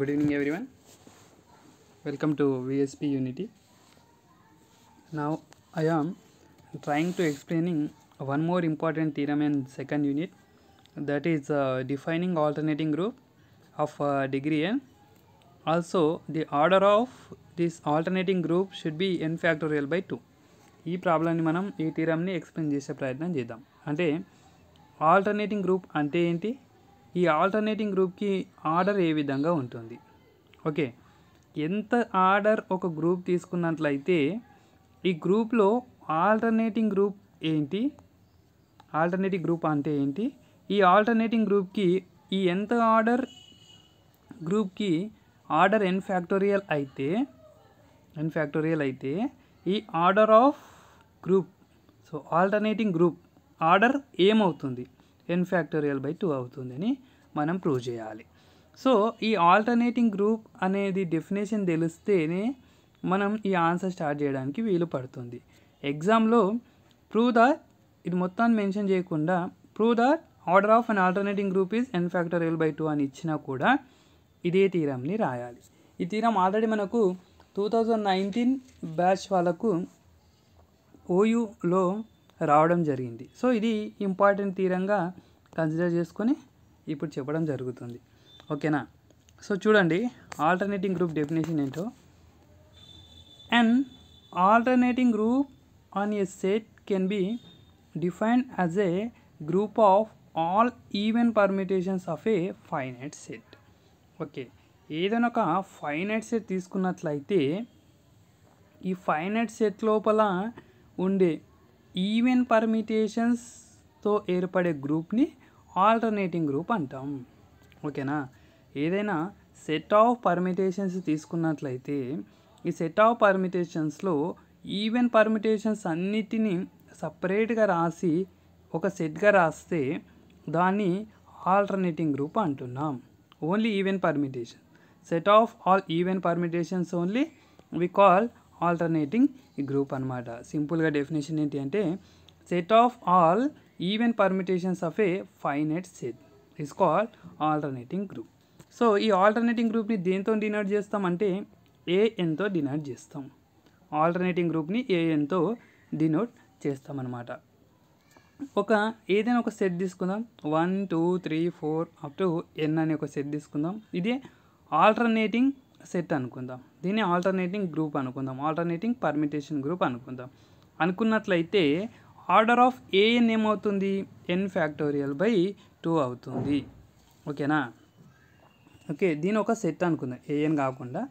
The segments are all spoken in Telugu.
Good evening one welcome to VSP unity నా I am trying to explaining one more important theorem in second unit that is defining alternating group of degree n also the order of this alternating group should be n factorial by two ఈ ప్రాబ్లమ్ని మనం ఈ థీరమ్ని ఎక్స్ప్లెయిన్ చేసే ప్రయత్నం చేద్దాం అంటే ఆల్టర్నేటింగ్ గ్రూప్ అంటే ఏంటి ఈ ఆల్టర్నేటింగ్ గ్రూప్కి ఆర్డర్ ఏ విధంగా ఉంటుంది ఓకే ఎంత ఆర్డర్ ఒక గ్రూప్ తీసుకున్నట్లయితే ఈ గ్రూప్లో ఆల్టర్నేటింగ్ గ్రూప్ ఏంటి ఆల్టర్నేటివ్ గ్రూప్ అంటే ఏంటి ఈ ఆల్టర్నేటింగ్ గ్రూప్కి ఈ ఎంత ఆర్డర్ గ్రూప్కి ఆర్డర్ ఎన్ ఫ్యాక్టోరియల్ అయితే ఎన్ ఫ్యాక్టోరియల్ అయితే ఈ order of group so alternating group order ఏమవుతుంది ఎన్ ఫ్యాక్టోరియల్ బై టూ అవుతుందని మనం ప్రూవ్ చేయాలి సో ఈ ఆల్టర్నేటింగ్ గ్రూప్ అనేది డెఫినేషన్ తెలిస్తేనే మనం ఈ ఆన్సర్ స్టార్ట్ చేయడానికి వీలు పడుతుంది ఎగ్జామ్లో ప్రూవ్ ద ఇది మొత్తాన్ని మెన్షన్ చేయకుండా prove the order of an alternating group is n factorial by two అని ఇచ్చినా కూడా ఇదే తీరంని రాయాలి ఈ తీరం ఆల్రెడీ మనకు టూ థౌజండ్ నైన్టీన్ బ్యాచ్ వాళ్ళకు ఓయూలో రావడం జరిగింది సో ఇది ఇంపార్టెంట్ తీరంగా కన్సిడర్ చేసుకొని ఇప్పుడు చెప్పడం జరుగుతుంది ఓకేనా సో చూడండి ఆల్టర్నేటింగ్ గ్రూప్ డెఫినేషన్ ఏంటో and alternating group on a set can be defined as a group of all even permutations of a finite set okay ఏదైనా ఒక ఫైనైట్ సెట్ తీసుకున్నట్లయితే ఈ ఫైనైట్ సెట్ లోపల ఉండే ఈవెన్ పర్మిటేషన్స్తో ఏర్పడే గ్రూప్ని ఆల్టర్నేటింగ్ గ్రూప్ అంటాం ఓకేనా ఏదైనా సెట్ ఆఫ్ పర్మిటేషన్స్ తీసుకున్నట్లయితే ఈ సెట్ ఆఫ్ పర్మిటేషన్స్లో ఈవెన్ పర్మిటేషన్స్ అన్నిటినీ సపరేట్గా రాసి ఒక సెట్గా రాస్తే దాన్ని ఆల్టర్నేటింగ్ గ్రూప్ అంటున్నాం only even permutation set of all even permutations only we call alternating group అనమాట సింపుల్గా డెఫినేషన్ ఏంటి అంటే set of all even permutations of a at set is called alternating group so ఈ ఆల్టర్నేటింగ్ గ్రూప్ని దేంతో డినోట్ చేస్తామంటే ఏఎన్తో డినోట్ చేస్తాం ఆల్టర్నేటింగ్ గ్రూప్ని ఏఎన్తో డినోట్ చేస్తామన్నమాట ఒక ఏదైనా ఒక సెట్ తీసుకుందాం one two three four up to n అనే ఒక సెట్ తీసుకుందాం ఇదే ఆల్టర్నేటింగ్ సెట్ అనుకుందాం దీన్ని ఆల్టర్నేటింగ్ గ్రూప్ అనుకుందాం ఆల్టర్నేటింగ్ పర్మిటేషన్ గ్రూప్ అనుకుందాం అనుకున్నట్లయితే ఆర్డర్ ఆఫ్ ఏఎన్ ఏమవుతుంది ఎన్ ఫ్యాక్టోరియల్ బై టూ అవుతుంది ఓకేనా ఓకే దీని ఒక సెట్ అనుకుందాం ఏఎన్ కాకుండా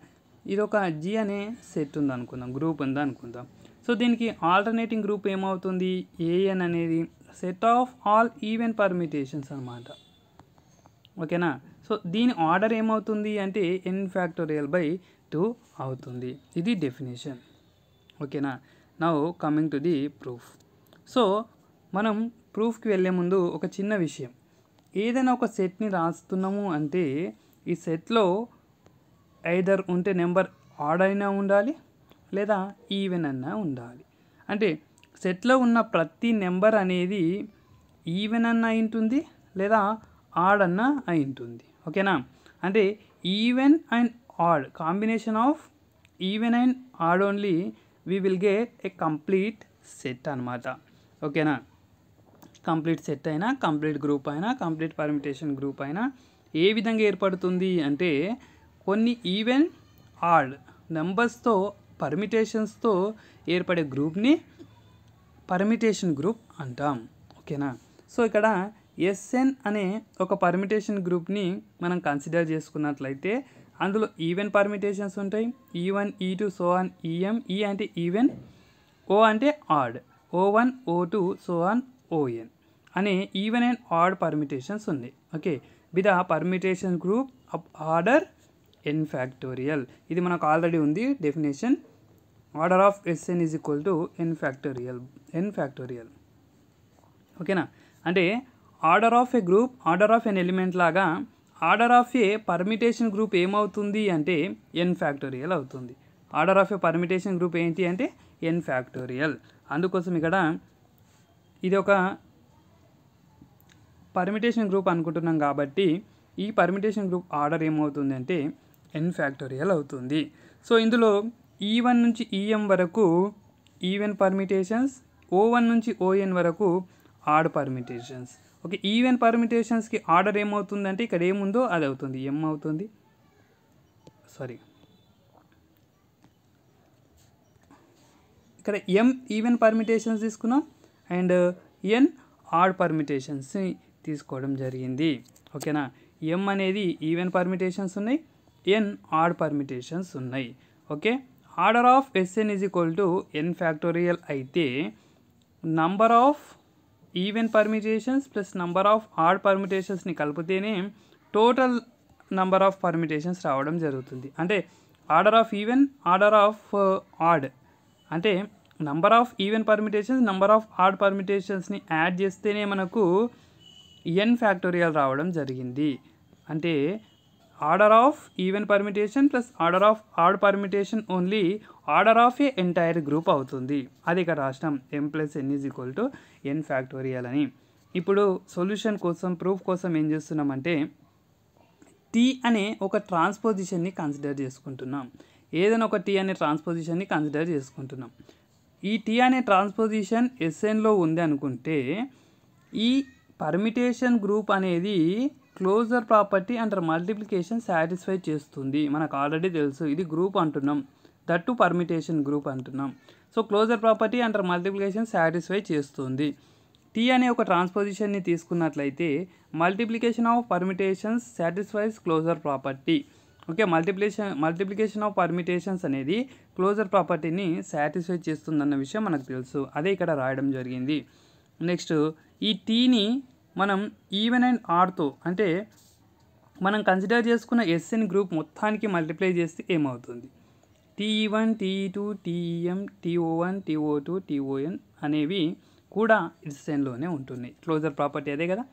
ఇది ఒక జి అనే సెట్ ఉంది అనుకుందాం గ్రూప్ ఉంది అనుకుందాం సో దీనికి ఆల్టర్నేటింగ్ గ్రూప్ ఏమవుతుంది ఏఎన్ అనేది set of all even permutations అనమాట ఓకేనా సో దీని ఆర్డర్ ఏమవుతుంది అంటే ఎన్ ఫ్యాక్టోరియల్ బై టు అవుతుంది ఇది డెఫినేషన్ ఓకేనా నా coming to the proof so మనం ప్రూఫ్కి వెళ్ళే ముందు ఒక చిన్న విషయం ఏదైనా ఒక సెట్ని రాస్తున్నాము అంటే ఈ సెట్లో ఐదర్ ఉంటే నెంబర్ ఆడ్ అయినా ఉండాలి లేదా ఈవెన్ అన్నా ఉండాలి అంటే సెట్లో ఉన్న ప్రతి నెంబర్ అనేది ఈవెన్ అన్న ఉంటుంది లేదా ఆడ్ అన్న అయి ఉంటుంది ఓకేనా అంటే even and odd combination of even and odd only will will a complete complete set okay ఓకేనా కంప్లీట్ సెట్ అయినా కంప్లీట్ గ్రూప్ అయినా కంప్లీట్ పర్మిటేషన్ గ్రూప్ అయినా ఏ విధంగా ఏర్పడుతుంది అంటే కొన్ని ఈవెన్ ఆడ్ నెంబర్స్తో పర్మిటేషన్స్తో ఏర్పడే గ్రూప్ని పర్మిటేషన్ గ్రూప్ అంటాం ఓకేనా సో ఇక్కడ ఎస్ఎన్ అనే ఒక పర్మిటేషన్ గ్రూప్ని మనం కన్సిడర్ చేసుకున్నట్లయితే అందులో ఈవెన్ పర్మిటేషన్స్ ఉంటాయి ఈ one E two so on EM ఈ అంటే ఈవెన్ ఓ అంటే odd O one O two so on O N అనే ఈవెన్ అండ్ ఆడ్ పర్మిటేషన్స్ ఉంది ఓకే విత్ ఆ permutation group of order N factorial ఇది మనకు ఆల్రెడీ ఉంది definition order of S N is equal to N factorial n factorial ఓకేనా అంటే order of a group order of n element లాగా order of a permutation group ఏమవుతుంది అంటే ఎన్ ఫ్యాక్టోరియల్ అవుతుంది order of a permutation group ఏంటి అంటే ఎన్ ఫ్యాక్టోరియల్ అందుకోసం ఇక్కడ ఇది ఒక పర్మిటేషన్ గ్రూప్ అనుకుంటున్నాం కాబట్టి ఈ పర్మిటేషన్ గ్రూప్ ఆర్డర్ ఏమవుతుంది అంటే ఎన్ ఫ్యాక్టోరియల్ అవుతుంది సో ఇందులో ఈ e వన్ నుంచి ఈఎం e వరకు ఈవెన్ పర్మిటేషన్స్ ఓ వన్ నుంచి ఓఎన్ వరకు ఆడ్ పర్మిటేషన్స్ ఓకే ఈవెన్ పర్మిటేషన్స్కి ఆర్డర్ ఏమవుతుందంటే ఇక్కడ ఏముందో అది అవుతుంది ఎం అవుతుంది సారీ ఇక్కడ ఎం ఈవెన్ పర్మిటేషన్స్ తీసుకున్నాం అండ్ ఎన్ ఆర్డ్ పర్మిటేషన్స్ తీసుకోవడం జరిగింది ఓకేనా ఎం అనేది ఈవెన్ పర్మిటేషన్స్ ఉన్నాయి ఎన్ ఆర్డ్ పర్మిటేషన్స్ ఉన్నాయి okay order of S N is equal to N factorial అయితే number of even permutations plus number of odd పర్మిటేషన్స్ని కలిపితేనే total number of permutations రావడం జరుగుతుంది అంటే order of even order of uh, odd అంటే number of even permutations number of odd పర్మిటేషన్స్ని యాడ్ చేస్తేనే మనకు ఎన్ ఫ్యాక్టోరియల్ రావడం జరిగింది అంటే order of even permutation plus order of odd permutation only order of a entire group అవుతుంది అది ఇక్కడ రాష్ట్రం m plus N is equal to N factorial అని ఇప్పుడు సొల్యూషన్ కోసం ప్రూఫ్ కోసం ఏం చేస్తున్నామంటే టీ అనే ఒక ట్రాన్స్పోజిషన్ని కన్సిడర్ చేసుకుంటున్నాం ఏదైనా ఒక టీ అనే ట్రాన్స్పోజిషన్ని కన్సిడర్ చేసుకుంటున్నాం ఈ టీ అనే ట్రాన్స్పోజిషన్ ఎస్ఎన్లో ఉంది అనుకుంటే ఈ పర్మిటేషన్ గ్రూప్ అనేది క్లోజర్ ప్రాపర్టీ అంటారు మల్టిప్లికేషన్ సాటిస్ఫై చేస్తుంది మనకు ఆల్రెడీ తెలుసు ఇది గ్రూప్ అంటున్నాం దట్టు పర్మిటేషన్ గ్రూప్ అంటున్నాం సో క్లోజర్ ప్రాపర్టీ అంటారు మల్టిప్లికేషన్ సాటిస్ఫై చేస్తుంది టీ అనే ఒక ట్రాన్స్పోజిషన్ని తీసుకున్నట్లయితే multiplication of permutations satisfies closure property okay multiplication multiplication of permutations అనేది క్లోజర్ ప్రాపర్టీని సాటిస్ఫై చేస్తుందన్న విషయం మనకు తెలుసు అదే ఇక్కడ రాయడం జరిగింది నెక్స్ట్ ఈ టీని మనం ఈవెన్ అండ్ ఆడ్తో అంటే మనం కన్సిడర్ చేసుకున్న ఎస్ఎన్ గ్రూప్ మొత్తానికి మల్టిప్లై చేస్తే ఏమవుతుంది T E one T E two T E M T O one T O two T O N అనేవి కూడా ఎస్ఎన్లోనే ఉంటున్నాయి క్లోజర్ ప్రాపర్టీ అదే కదా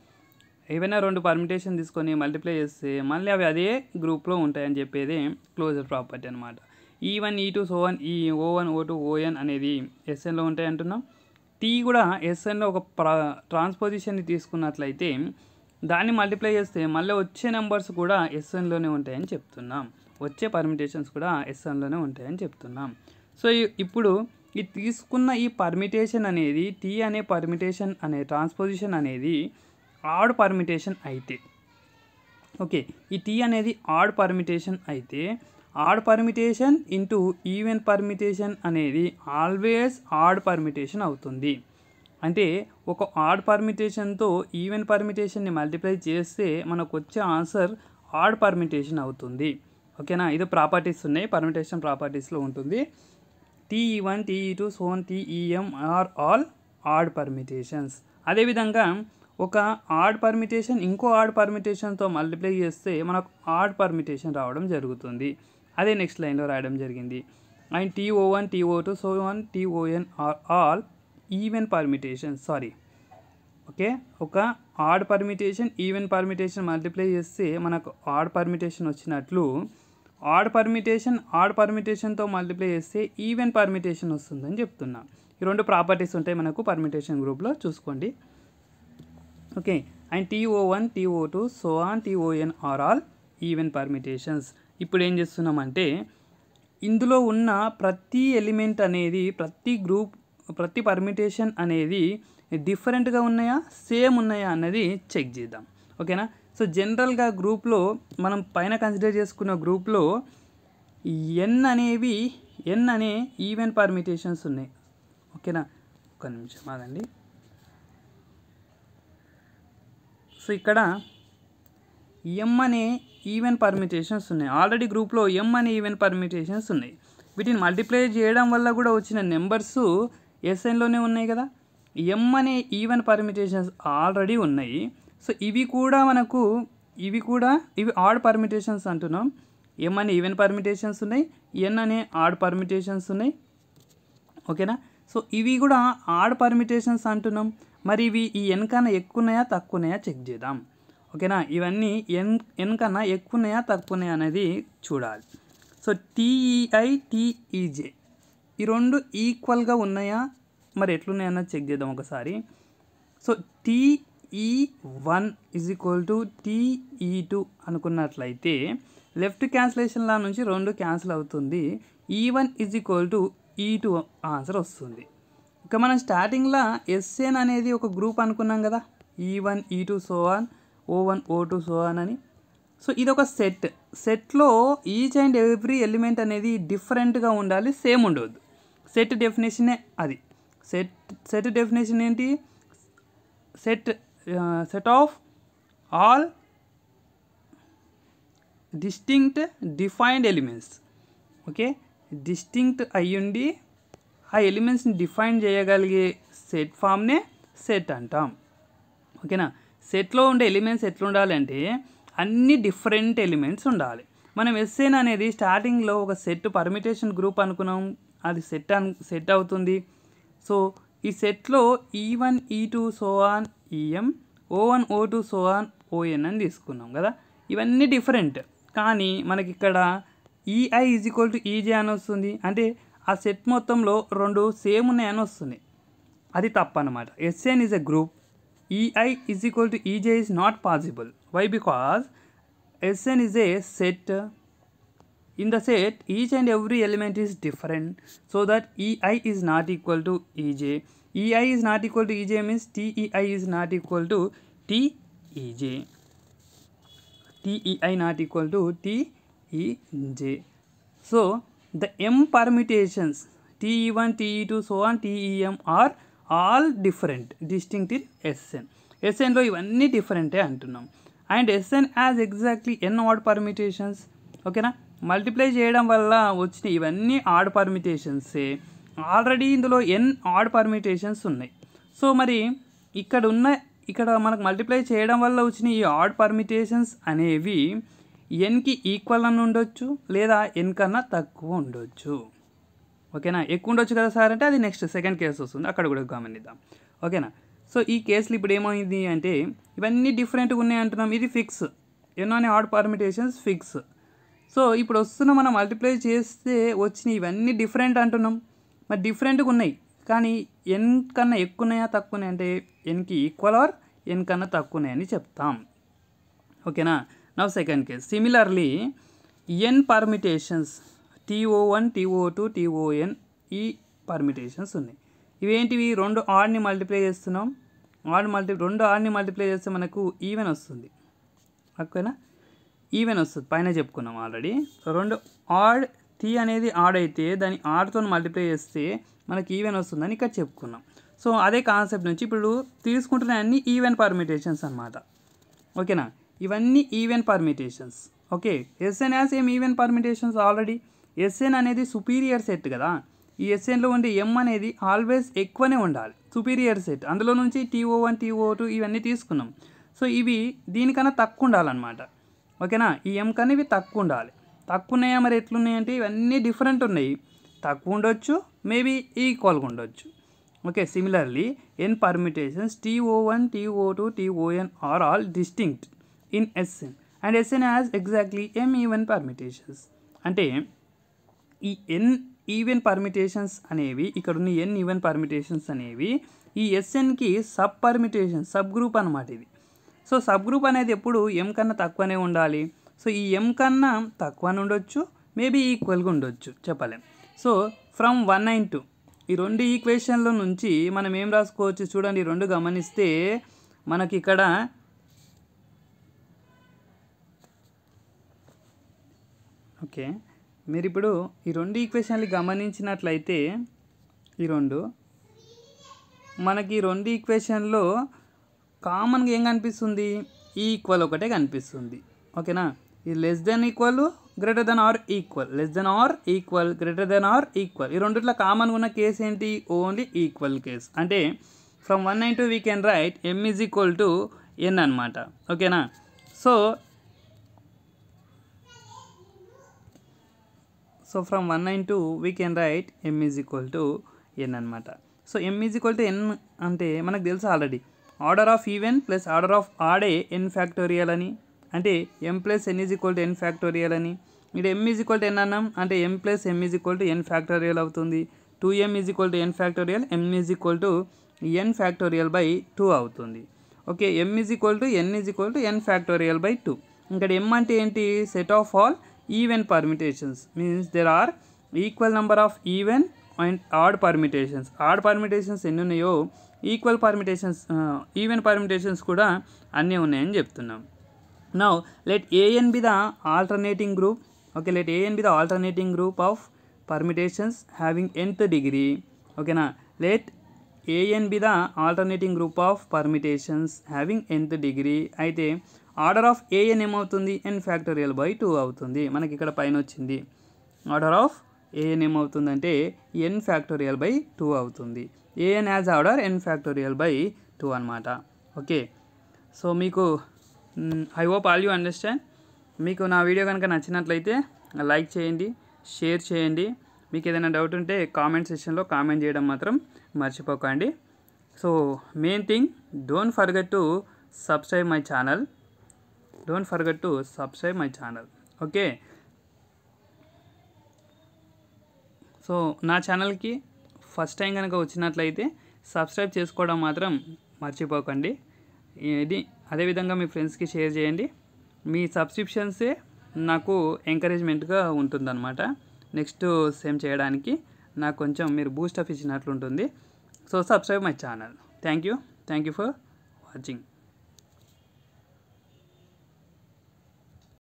ఏవైనా రెండు పర్మిటేషన్ తీసుకొని మల్టిప్లై చేస్తే మళ్ళీ అవి అదే గ్రూప్లో ఉంటాయని చెప్పేది క్లోజర్ ప్రాపర్టీ అనమాట ఈ one E two so one ఈ ఓ వన్ ఓ టూ ఓఎన్ అనేది ఎస్ఎన్లో ఉంటాయి అంటున్నాం టీ కూడా ఎస్ఎన్లో ఒక ట్రాన్స్పోజిషన్ని తీసుకున్నట్లయితే దాన్ని మల్టిప్లై చేస్తే మళ్ళీ వచ్చే నెంబర్స్ కూడా ఎస్ఎన్లోనే ఉంటాయని చెప్తున్నాం వచ్చే పర్మిటేషన్స్ కూడా ఎస్ఎన్లోనే ఉంటాయని చెప్తున్నాం సో ఇప్పుడు ఈ తీసుకున్న ఈ పర్మిటేషన్ అనేది టీ అనే పర్మిటేషన్ అనే ట్రాన్స్పోజిషన్ అనేది ఆడ్ పర్మిటేషన్ అయితే ఓకే ఈ టీ అనేది ఆడ్ పర్మిటేషన్ అయితే odd permutation into even permutation అనేది ఆల్వేస్ ఆడ్ పర్మిటేషన్ అవుతుంది అంటే ఒక ఆడ్ పర్మిటేషన్తో ఈవెన్ పర్మిటేషన్ని మల్టిప్లై చేస్తే మనకు వచ్చే ఆన్సర్ ఆడ్ పర్మిటేషన్ అవుతుంది ఓకేనా ఇది ప్రాపర్టీస్ ఉన్నాయి పర్మిటేషన్ ప్రాపర్టీస్లో ఉంటుంది T E one T E two so on T E M are all odd permutations అదేవిధంగా ఒక ఆడ్ పర్మిటేషన్ ఇంకో ఆడ్ పర్మిటేషన్తో మల్టిప్లై చేస్తే మనకు ఆడ్ పర్మిటేషన్ రావడం జరుగుతుంది అదే నెక్స్ట్ లైన్లో రాయడం జరిగింది and T O one T O two so one T O N are all even permutation sorry okay ఒక odd permutation even permutation multiply చేస్తే మనకు ఆడ్ పర్మిటేషన్ వచ్చినట్లు ఆడ్ పర్మిటేషన్ ఆడ్ పర్మిటేషన్తో మల్టిప్లై చేస్తే ఈవెన్ పర్మిటేషన్ వస్తుందని చెప్తున్నా ఈ రెండు ప్రాపర్టీస్ ఉంటాయి మనకు పర్మిటేషన్ గ్రూప్లో చూసుకోండి okay and T O one T O two so on T O N are all even permutations ఇప్పుడు ఏం చేస్తున్నామంటే ఇందులో ఉన్న ప్రతి ఎలిమెంట్ అనేది ప్రతి గ్రూప్ ప్రతి పర్మిటేషన్ అనేది డిఫరెంట్గా ఉన్నాయా సేమ్ ఉన్నాయా అన్నది చెక్ చేద్దాం ఓకేనా సో జనరల్గా గ్రూప్లో మనం పైన కన్సిడర్ చేసుకున్న గ్రూప్లో ఎన్ అనేవి ఎన్ అనే ఈవెన్ పర్మిటేషన్స్ ఉన్నాయి ఓకేనా ఒక నిమిషం ఆగండి సో ఇక్కడ ఎం అనే ఈవెన్ పర్మిటేషన్స్ ఉన్నాయి ఆల్రెడీ గ్రూప్లో ఎం అనే ఈవెన్ పర్మిటేషన్స్ ఉన్నాయి వీటిని మల్టిప్లై చేయడం వల్ల కూడా వచ్చిన నెంబర్స్ ఎస్ఎన్లోనే ఉన్నాయి కదా ఎం అనే ఈవెన్ పర్మిటేషన్స్ ఆల్రెడీ ఉన్నాయి సో ఇవి కూడా మనకు ఇవి కూడా ఇవి ఆడ్ పర్మిటేషన్స్ అంటున్నాం ఎం అనే ఈవెన్ పర్మిటేషన్స్ ఉన్నాయి ఎన్ అనే ఆడ్ పర్మిటేషన్స్ ఉన్నాయి ఓకేనా సో ఇవి కూడా ఆడ్ పర్మిటేషన్స్ అంటున్నాం మరి ఇవి ఈ ఎన్ కన్నా ఎక్కువ ఉన్నాయా తక్కువ ఉన్నాయా చెక్ చేద్దాం ఓకేనా ఇవన్నీ ఎన్ ఎన్ కన్నా తక్కువ ఉన్నాయా అనేది చూడాలి సో టీఈఐ టీఈజే ఈ రెండు ఈక్వల్గా ఉన్నాయా మరి ఎట్లున్నాయన్నా చెక్ చేద్దాం ఒకసారి so T E one is equal to T E two అనుకున్నట్లయితే లెఫ్ట్ క్యాన్సిలేషన్లా నుంచి రెండు క్యాన్సిల్ అవుతుంది E one is equal to E two answer వస్తుంది ఇక మనం స్టార్టింగ్లో ఎస్ఎన్ అనేది ఒక గ్రూప్ అనుకున్నాం కదా E one E two so one O one O two so one అని సో ఇది ఒక సెట్ సెట్లో ఈచ్ అండ్ ఎవ్రీ ఎలిమెంట్ అనేది డిఫరెంట్గా ఉండాలి సేమ్ ఉండవద్దు సెట్ డెఫినేషనే అది సెట్ సెట్ డెఫినేషన్ ఏంటి set set of all distinct defined elements okay distinct అయ్యుండి ఆ ఎలిమెంట్స్ని డిఫైన్ చేయగలిగే సెట్ ఫామ్నే సెట్ అంటాం ఓకేనా సెట్లో ఉండే ఎలిమెంట్స్ ఎట్లుండాలంటే అన్ని డిఫరెంట్ ఎలిమెంట్స్ ఉండాలి మనం ఎస్ఎన్ అనేది స్టార్టింగ్లో ఒక సెట్ పర్మిటేషన్ గ్రూప్ అనుకున్నాం అది సెట్ అను సెట్ అవుతుంది సో ఈ సెట్లో E one E two so on E M O one O two so on O N అని తీసుకున్నాం కదా ఇవన్నీ డిఫరెంట్ కానీ మనకి ఇక్కడ E I is equal to E J అని వస్తుంది అంటే ఆ సెట్ మొత్తంలో రెండు సేమ్ ఉన్నాయని వస్తుంది అది తప్పనమాట S N is a group EI is equal to EJ is not possible. Why? Because SN is a set. In the set, each and every element is different. So that EI is not equal to EJ. EI is not equal to EJ means TEI is not equal to TEJ. TEI not equal to TEJ. So the M permutations TE1, TE2, so on, TEM are all different distinct in S N ఎస్ఎన్లో ఇవన్నీ డిఫరెంటే అంటున్నాం and S N as exactly n odd permutations ఓకేనా మల్టిప్లై చేయడం వల్ల వచ్చిన ఇవన్నీ ఆడ్ పర్మిటేషన్సే ఆల్రెడీ ఇందులో ఎన్ ఆడ్ పర్మిటేషన్స్ ఉన్నాయి సో మరి ఇక్కడ ఉన్న ఇక్కడ మనకు మల్టిప్లై చేయడం వల్ల వచ్చిన ఈ ఆడ్ పర్మిటేషన్స్ అనేవి ఎన్కి ఈక్వల్ అని ఉండొచ్చు లేదా ఎన్ కన్నా తక్కువ ఉండొచ్చు ఓకేనా ఎక్కువ ఉండొచ్చు కదా సార్ అంటే అది నెక్స్ట్ సెకండ్ కేసు వస్తుంది అక్కడ కూడా గమనిద్దాం ఓకేనా సో ఈ కేసులు ఇప్పుడు ఏమైంది అంటే ఇవన్నీ డిఫరెంట్గా ఉన్నాయి అంటున్నాం ఇది ఫిక్స్ ఎన్నో ఆర్డ్ పర్మిటేషన్స్ ఫిక్స్ సో ఇప్పుడు వస్తున్న మనం మల్టిప్లై చేస్తే వచ్చిన ఇవన్నీ డిఫరెంట్ అంటున్నాం మరి డిఫరెంట్గా ఉన్నాయి కానీ ఎన్ కన్నా ఎక్కువ ఉన్నాయా తక్కువ ఉన్నాయి అంటే ఎన్కి ఈక్వల్ ఆర్ ఎన్ కన్నా తక్కువ ఉన్నాయని చెప్తాం ఓకేనా now second case similarly n permutations T O one T O two T O N ఈ పర్మిటేషన్స్ ఉన్నాయి ఇవేంటివి రెండు ఆర్ని మల్టిప్లై చేస్తున్నాం ఆర్ మల్టి రెండు ఆర్ని మల్టిప్లై చేస్తే మనకు ఈవెన్ వస్తుంది ఓకేనా ఈవెన్ వస్తుంది పైన చెప్పుకున్నాం ఆల్రెడీ సో రెండు ఆడ్ టీ అనేది ఆడ్ అయితే దాని ఆడ్తో మల్టిప్లై చేస్తే మనకి ఈవెన్ వస్తుందని ఇక్కడ చెప్పుకున్నాం సో అదే కాన్సెప్ట్ నుంచి ఇప్పుడు తీసుకుంటున్న అన్ని ఈవెన్ పర్మిటేషన్స్ అనమాట ఓకేనా ఇవన్నీ even permutations okay S and as m even permutations already S N అనేది సుపీరియర్ సెట్ కదా ఈ ఎస్ఎన్లో ఉండే ఎం అనేది ఆల్వేస్ ఎక్కువనే ఉండాలి సుపీరియర్ సెట్ అందులో నుంచి టీఓ వన్ టీఓ టూ ఇవన్నీ తీసుకున్నాం సో ఇవి దీనికన్నా తక్కువ ఉండాలన్నమాట ఓకేనా ఈ ఎం కన్నా ఇవి తక్కువ ఉండాలి తక్కువ ఉన్నాయా మరి ఎట్లున్నాయంటే ఇవన్నీ డిఫరెంట్ ఉన్నాయి తక్కువ ఉండొచ్చు మేబీ ఈక్వల్గా ఉండొచ్చు okay similarly n permutations T O one T O two T O N are all distinct in S N and S N has exactly m even permutations అంటే ఈ ఎన్ ఈవెన్ పర్మిటేషన్స్ అనేవి ఇక్కడ ఉన్న ఎన్ ఈవెన్ పర్మిటేషన్స్ అనేవి ఈ ఎస్ఎన్కి సబ్ పర్మిటేషన్ సబ్ గ్రూప్ అనమాట ఇది సో సబ్ గ్రూప్ అనేది ఎప్పుడు ఎం కన్నా తక్కువనే ఉండాలి సో ఈ ఎం కన్నా తక్కువనే ఉండొచ్చు మేబీ ఈక్వల్గా ఉండొచ్చు చెప్పలేం so from one nine two ఈ రెండు ఈక్వేషన్ల నుంచి మనం ఏం రాసుకోవచ్చు చూడండి ఈ రెండు గమనిస్తే మనకి ఇక్కడ ఓకే మీరు ఇప్పుడు ఈ రెండు ఈక్వేషన్లు గమనించినట్లయితే ఈ రెండు మనకి రెండు ఈక్వేషన్లో కామన్గా ఏం కనిపిస్తుంది ఈక్వల్ e ఒకటే కనిపిస్తుంది ఓకేనా ఈ less than equal greater than or equal less than or equal greater than or equal ఈ ఇట్లా కామన్గా ఉన్న కేసు ఏంటి ఓన్లీ ఈక్వల్ కేస్ అంటే from one nine to we can write M is equal to N అనమాట ఓకేనా so so from one nine to we can write M is equal to N అనమాట so M is equal to N అంటే మనకు తెలుసు already order of even plus order of ఆడే ఎన్ ఫ్యాక్టోరియల్ అని అంటే M plus N is equal to N factorial అని ఇక్కడ M is equal to N అన్నాం అంటే M plus M is equal to N factorial అవుతుంది two M is equal to N factorial M is equal to N factorial by two అవుతుంది okay M is equal to N is equal to N factorial by two ఇక్కడ ఎం అంటే ఏంటి set of all even permutations means there are equal number of even and odd permutations odd permutations ఎన్ని ఉన్నాయో ఈక్వల్ పర్మిటేషన్స్ ఈవెన్ పర్మిటేషన్స్ కూడా అన్నీ ఉన్నాయని చెప్తున్నాం now let A N be the alternating group okay let A N be the alternating group of permutations having nth degree ఓకేనా let A N be the alternating group of permutations having nth degree అయితే ఆర్డర్ ఆఫ్ ఏఎన్ ఏమవుతుంది ఎన్ ఫ్యాక్టోరియల్ బై టూ అవుతుంది మనకి ఇక్కడ పైన వచ్చింది ఆర్డర్ ఆఫ్ ఏఎన్ ఏమవుతుందంటే ఎన్ ఫ్యాక్టోరియల్ బై టూ అవుతుంది A N as order N factorial by two అనమాట ఓకే సో మీకు I hope all you understand మీకు నా వీడియో కనుక నచ్చినట్లయితే లైక్ చేయండి షేర్ చేయండి మీకు ఏదైనా డౌట్ ఉంటే కామెంట్ సెక్షన్లో కామెంట్ చేయడం మాత్రం మర్చిపోకండి so main thing don't forget to subscribe my channel don't forget to subscribe my channel okay so నా ఛానల్కి ఫస్ట్ టైం కనుక వచ్చినట్లయితే సబ్స్క్రైబ్ చేసుకోవడం మాత్రం మర్చిపోకండి ఇది అదేవిధంగా మీ ఫ్రెండ్స్కి షేర్ చేయండి మీ సబ్స్క్రిప్షన్సే నాకు ఎంకరేజ్మెంట్గా ఉంటుందన్నమాట నెక్స్ట్ సేమ్ చేయడానికి నాకు కొంచెం మీరు బూస్ట్ అప్ ఇచ్చినట్లుంటుంది so subscribe my channel thank you thank you for watching